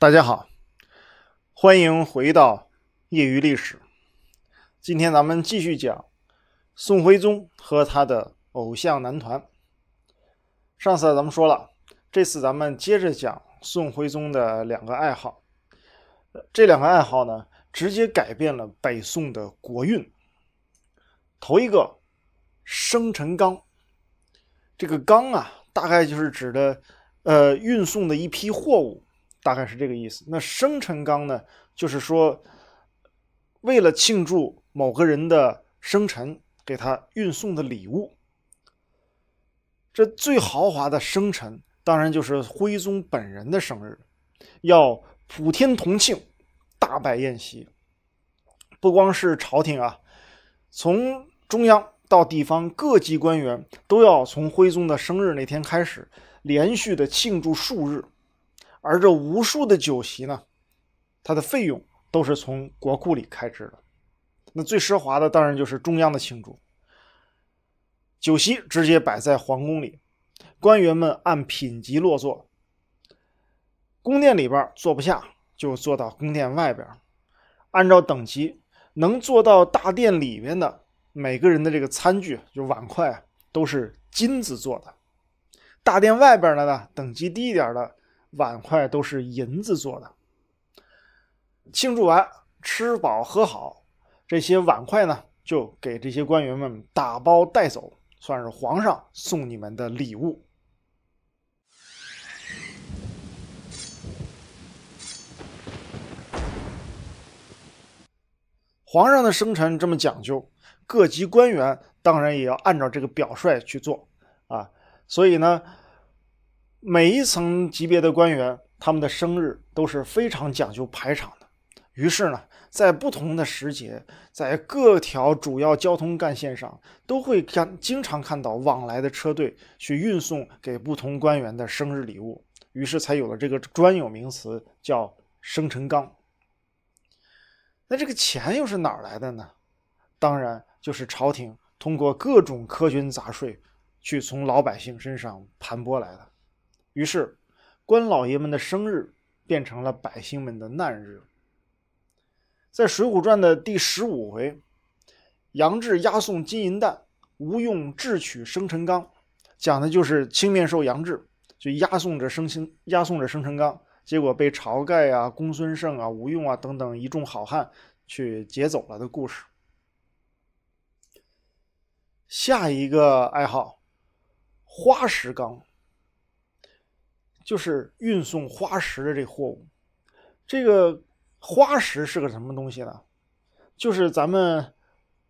大家好，欢迎回到业余历史。今天咱们继续讲宋徽宗和他的偶像男团。上次咱们说了，这次咱们接着讲宋徽宗的两个爱好。这两个爱好呢，直接改变了北宋的国运。头一个，生辰纲。这个纲啊，大概就是指的，呃，运送的一批货物。大概是这个意思。那生辰纲呢，就是说，为了庆祝某个人的生辰，给他运送的礼物。这最豪华的生辰，当然就是徽宗本人的生日，要普天同庆，大摆宴席。不光是朝廷啊，从中央到地方各级官员，都要从徽宗的生日那天开始，连续的庆祝数日。而这无数的酒席呢，它的费用都是从国库里开支的。那最奢华的当然就是中央的庆祝酒席，直接摆在皇宫里，官员们按品级落座。宫殿里边坐不下，就坐到宫殿外边。按照等级，能坐到大殿里面的每个人的这个餐具，就碗筷都是金子做的。大殿外边的呢，等级低一点的。碗筷都是银子做的，庆祝完吃饱喝好，这些碗筷呢就给这些官员们打包带走，算是皇上送你们的礼物。皇上的生辰这么讲究，各级官员当然也要按照这个表率去做啊，所以呢。每一层级别的官员，他们的生日都是非常讲究排场的。于是呢，在不同的时节，在各条主要交通干线上，都会看经常看到往来的车队去运送给不同官员的生日礼物。于是才有了这个专有名词叫“生辰纲”。那这个钱又是哪来的呢？当然就是朝廷通过各种苛捐杂税去从老百姓身上盘剥来的。于是，官老爷们的生日变成了百姓们的难日。在《水浒传》的第十五回，杨志押送金银弹，吴用智取生辰纲，讲的就是青面兽杨志就押送着生辰押送着生辰纲，结果被晁盖啊、公孙胜啊、吴用啊等等一众好汉去劫走了的故事。下一个爱好，花石纲。就是运送花石的这货物，这个花石是个什么东西呢？就是咱们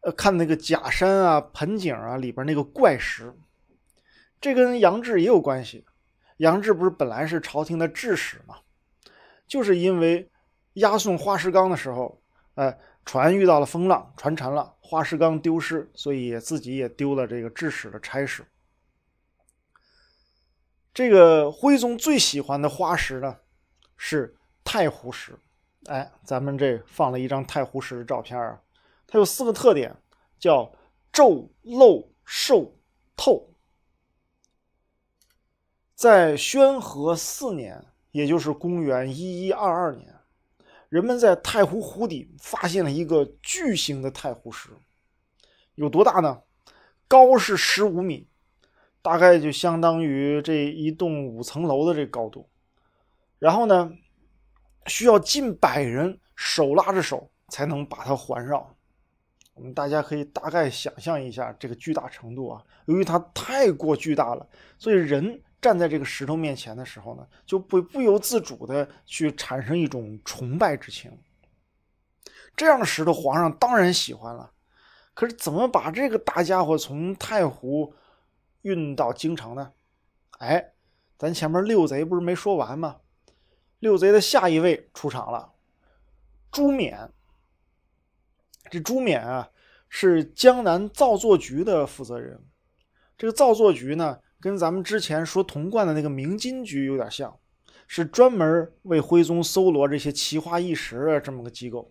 呃看那个假山啊、盆景啊里边那个怪石。这跟杨志也有关系。杨志不是本来是朝廷的制使嘛？就是因为押送花石纲的时候，呃，船遇到了风浪，船沉了，花石纲丢失，所以自己也丢了这个制使的差事。这个徽宗最喜欢的花石呢，是太湖石。哎，咱们这放了一张太湖石的照片啊，它有四个特点，叫皱、漏、瘦、透。在宣和四年，也就是公元一一二二年，人们在太湖湖底发现了一个巨型的太湖石，有多大呢？高是十五米。大概就相当于这一栋五层楼的这高度，然后呢，需要近百人手拉着手才能把它环绕。我们大家可以大概想象一下这个巨大程度啊，由于它太过巨大了，所以人站在这个石头面前的时候呢，就会不由自主的去产生一种崇拜之情。这样的石头皇上当然喜欢了，可是怎么把这个大家伙从太湖？运到京城呢？哎，咱前面六贼不是没说完吗？六贼的下一位出场了，朱冕。这朱冕啊，是江南造作局的负责人。这个造作局呢，跟咱们之前说童贯的那个明金局有点像，是专门为徽宗搜罗这些奇花异石这么个机构。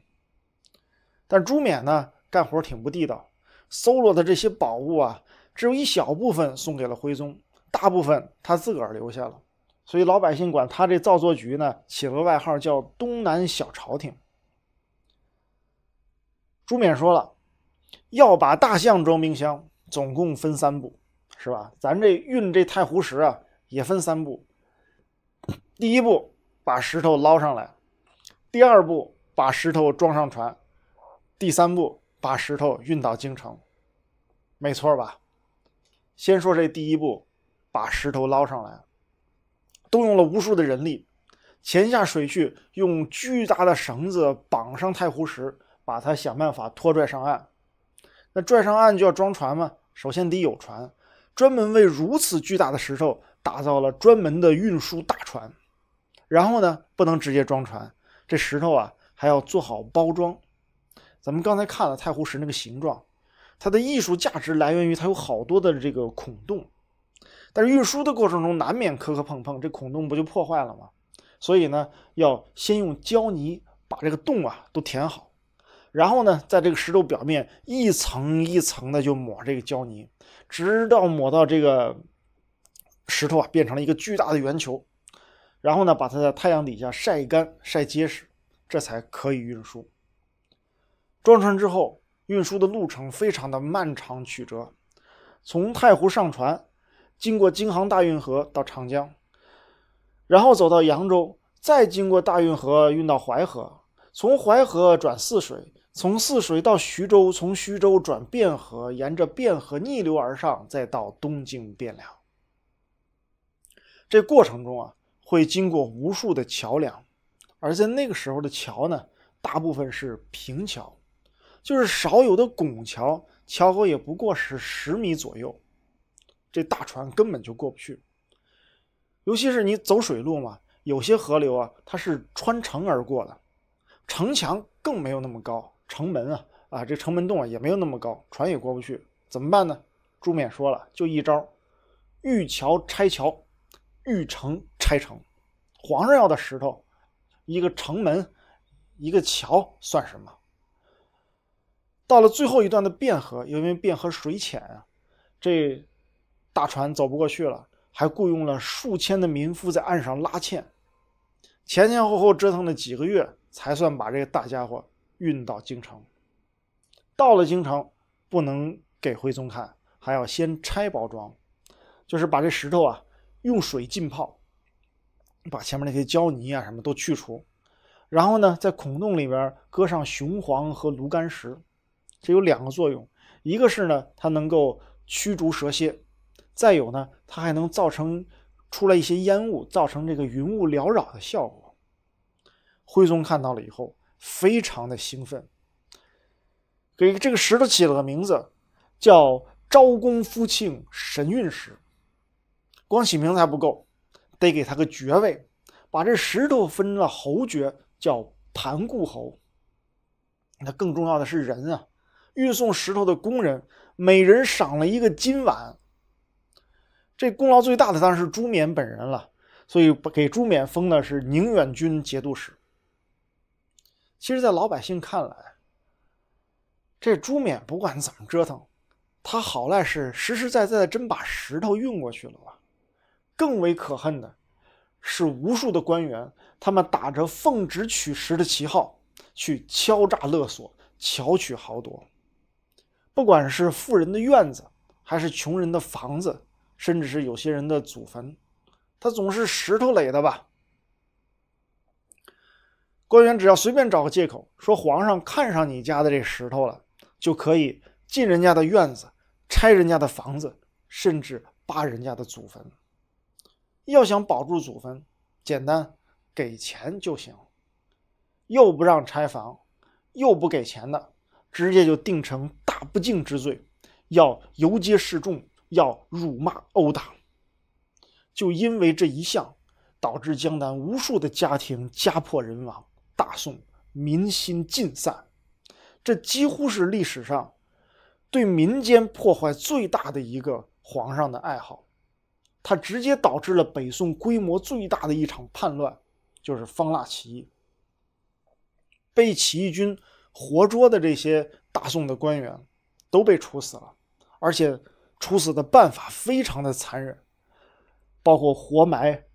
但朱冕呢，干活挺不地道，搜罗的这些宝物啊。只有一小部分送给了徽宗，大部分他自个儿留下了，所以老百姓管他这造作局呢起了个外号叫“东南小朝廷”。朱冕说了，要把大象装冰箱，总共分三步，是吧？咱这运这太湖石啊，也分三步：第一步把石头捞上来，第二步把石头装上船，第三步把石头运到京城，没错吧？先说这第一步，把石头捞上来，动用了无数的人力，潜下水去，用巨大的绳子绑上太湖石，把它想办法拖拽上岸。那拽上岸就要装船嘛，首先得有船，专门为如此巨大的石头打造了专门的运输大船。然后呢，不能直接装船，这石头啊还要做好包装。咱们刚才看了太湖石那个形状。它的艺术价值来源于它有好多的这个孔洞，但是运输的过程中难免磕磕碰碰，这孔洞不就破坏了吗？所以呢，要先用胶泥把这个洞啊都填好，然后呢，在这个石头表面一层一层的就抹这个胶泥，直到抹到这个石头啊变成了一个巨大的圆球，然后呢，把它在太阳底下晒干晒结实，这才可以运输。装船之后。运输的路程非常的漫长曲折，从太湖上船，经过京杭大运河到长江，然后走到扬州，再经过大运河运到淮河，从淮河转泗水，从泗水到徐州，从徐州转汴河，沿着汴河逆流而上，再到东京汴梁。这过程中啊，会经过无数的桥梁，而在那个时候的桥呢，大部分是平桥。就是少有的拱桥，桥高也不过是十米左右，这大船根本就过不去。尤其是你走水路嘛，有些河流啊，它是穿城而过的，城墙更没有那么高，城门啊啊，这城门洞啊也没有那么高，船也过不去，怎么办呢？朱冕说了，就一招，遇桥拆桥，遇城拆城。皇上要的石头，一个城门，一个桥算什么？到了最后一段的汴河，因为汴河水浅啊，这大船走不过去了，还雇佣了数千的民夫在岸上拉纤，前前后后折腾了几个月，才算把这个大家伙运到京城。到了京城，不能给徽宗看，还要先拆包装，就是把这石头啊用水浸泡，把前面那些胶泥啊什么都去除，然后呢，在孔洞里边搁上雄黄和炉甘石。这有两个作用，一个是呢，它能够驱逐蛇蝎；再有呢，它还能造成出来一些烟雾，造成这个云雾缭绕的效果。徽宗看到了以后，非常的兴奋，给这个石头起了个名字，叫“昭公夫庆神运石”。光起名字还不够，得给他个爵位，把这石头分了侯爵，叫盘固侯。那更重要的是人啊！运送石头的工人每人赏了一个金碗。这功劳最大的当然是朱冕本人了，所以给朱冕封的是宁远军节度使。其实，在老百姓看来，这朱冕不管怎么折腾，他好赖是实实在在的真把石头运过去了吧？更为可恨的是，无数的官员，他们打着奉旨取石的旗号，去敲诈勒索、巧取豪夺。不管是富人的院子，还是穷人的房子，甚至是有些人的祖坟，它总是石头垒的吧？官员只要随便找个借口说皇上看上你家的这石头了，就可以进人家的院子，拆人家的房子，甚至扒人家的祖坟。要想保住祖坟，简单，给钱就行。又不让拆房，又不给钱的，直接就定成。不敬之罪，要游街示众，要辱骂殴打。就因为这一项，导致江南无数的家庭家破人亡，大宋民心尽散。这几乎是历史上对民间破坏最大的一个皇上的爱好，他直接导致了北宋规模最大的一场叛乱，就是方腊起义。被起义军活捉的这些大宋的官员。都被处死了，而且处死的办法非常的残忍，包括活埋、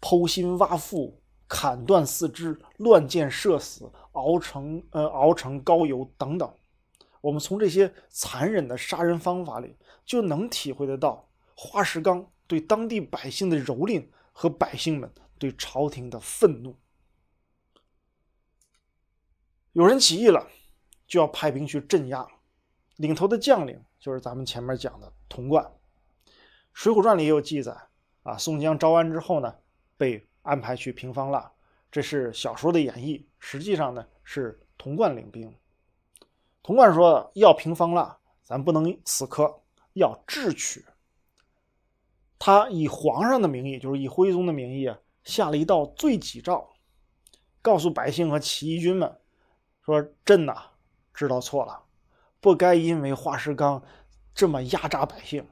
剖心挖腹、砍断四肢、乱箭射死、熬成呃熬成膏油等等。我们从这些残忍的杀人方法里，就能体会得到花石纲对当地百姓的蹂躏和百姓们对朝廷的愤怒。有人起义了，就要派兵去镇压。领头的将领就是咱们前面讲的童贯，《水浒传》里也有记载啊。宋江招安之后呢，被安排去平方腊，这是小说的演绎。实际上呢，是童贯领兵。童贯说要平方腊，咱不能死磕，要智取。他以皇上的名义，就是以徽宗的名义，下了一道罪己诏，告诉百姓和起义军们说：“朕呐，知道错了。”不该因为化石纲这么压榨百姓，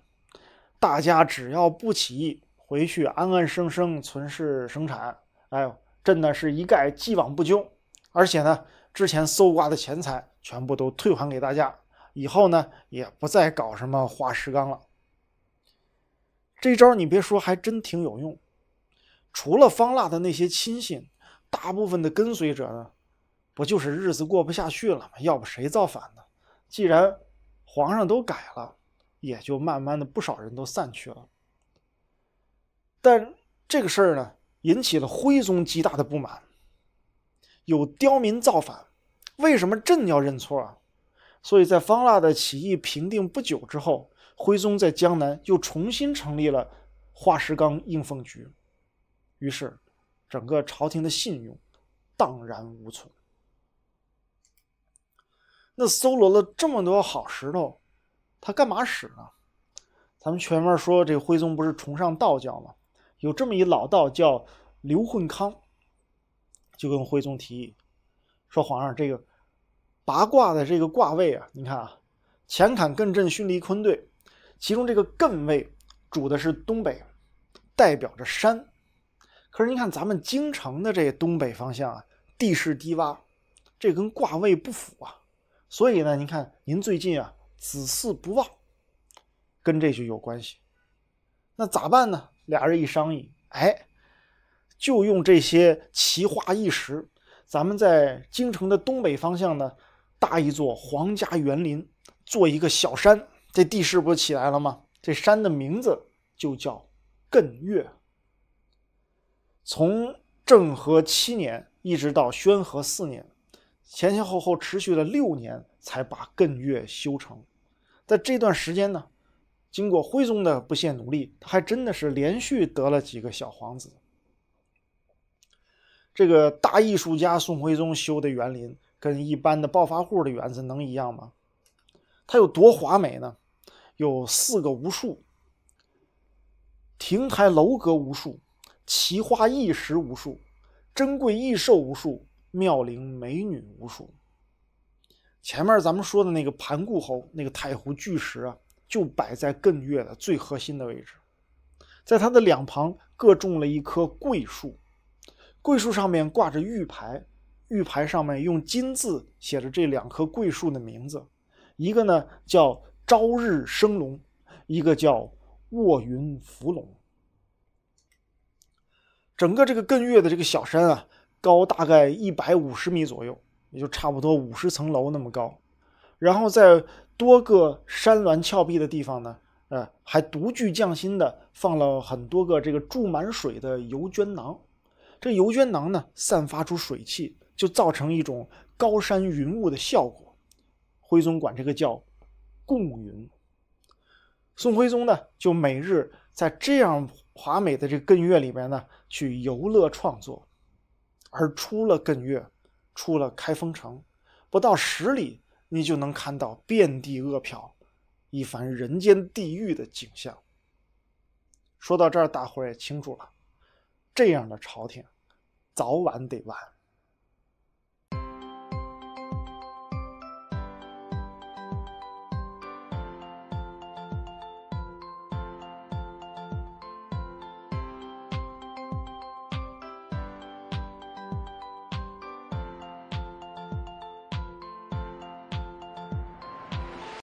大家只要不起义，回去安安生生从事生产。哎，朕呢是一概既往不咎，而且呢，之前搜刮的钱财全部都退还给大家，以后呢也不再搞什么化石纲了。这招你别说，还真挺有用。除了方腊的那些亲信，大部分的跟随者呢，不就是日子过不下去了吗？要不谁造反呢？既然皇上都改了，也就慢慢的不少人都散去了。但这个事儿呢，引起了徽宗极大的不满。有刁民造反，为什么朕要认错啊？所以在方腊的起义平定不久之后，徽宗在江南又重新成立了化石纲应奉局，于是整个朝廷的信用荡然无存。那搜罗了这么多好石头，他干嘛使呢？咱们前面说，这徽宗不是崇尚道教吗？有这么一老道叫刘混康，就跟徽宗提议说：“皇上，这个八卦的这个卦位啊，你看啊，乾坎艮震巽离坤兑，其中这个艮位主的是东北，代表着山。可是你看咱们京城的这东北方向啊，地势低洼，这跟卦位不符啊。”所以呢，您看，您最近啊，子嗣不旺，跟这就有关系。那咋办呢？俩人一商议，哎，就用这些奇花异石，咱们在京城的东北方向呢，搭一座皇家园林，做一个小山，这地势不起来了吗？这山的名字就叫艮岳。从政和七年一直到宣和四年。前前后后持续了六年，才把艮岳修成。在这段时间呢，经过徽宗的不懈努力，他还真的是连续得了几个小皇子。这个大艺术家宋徽宗修的园林，跟一般的暴发户的园子能一样吗？它有多华美呢？有四个无数亭台楼阁无数，奇花异石无数，珍贵异兽无数。妙龄美女无数。前面咱们说的那个盘古侯，那个太湖巨石啊，就摆在艮岳的最核心的位置，在它的两旁各种了一棵桂树，桂树上面挂着玉牌，玉牌上面用金字写着这两棵桂树的名字，一个呢叫朝日升龙，一个叫卧云伏龙。整个这个艮岳的这个小山啊。高大概一百五十米左右，也就差不多五十层楼那么高。然后在多个山峦峭壁的地方呢，呃，还独具匠心的放了很多个这个注满水的油绢囊，这油绢囊呢散发出水汽，就造成一种高山云雾的效果。徽宗管这个叫“贡云”。宋徽宗呢，就每日在这样华美的这个艮岳里面呢，去游乐创作。而出了艮岳，出了开封城，不到十里，你就能看到遍地饿殍，一番人间地狱的景象。说到这儿，大伙儿也清楚了，这样的朝廷，早晚得完。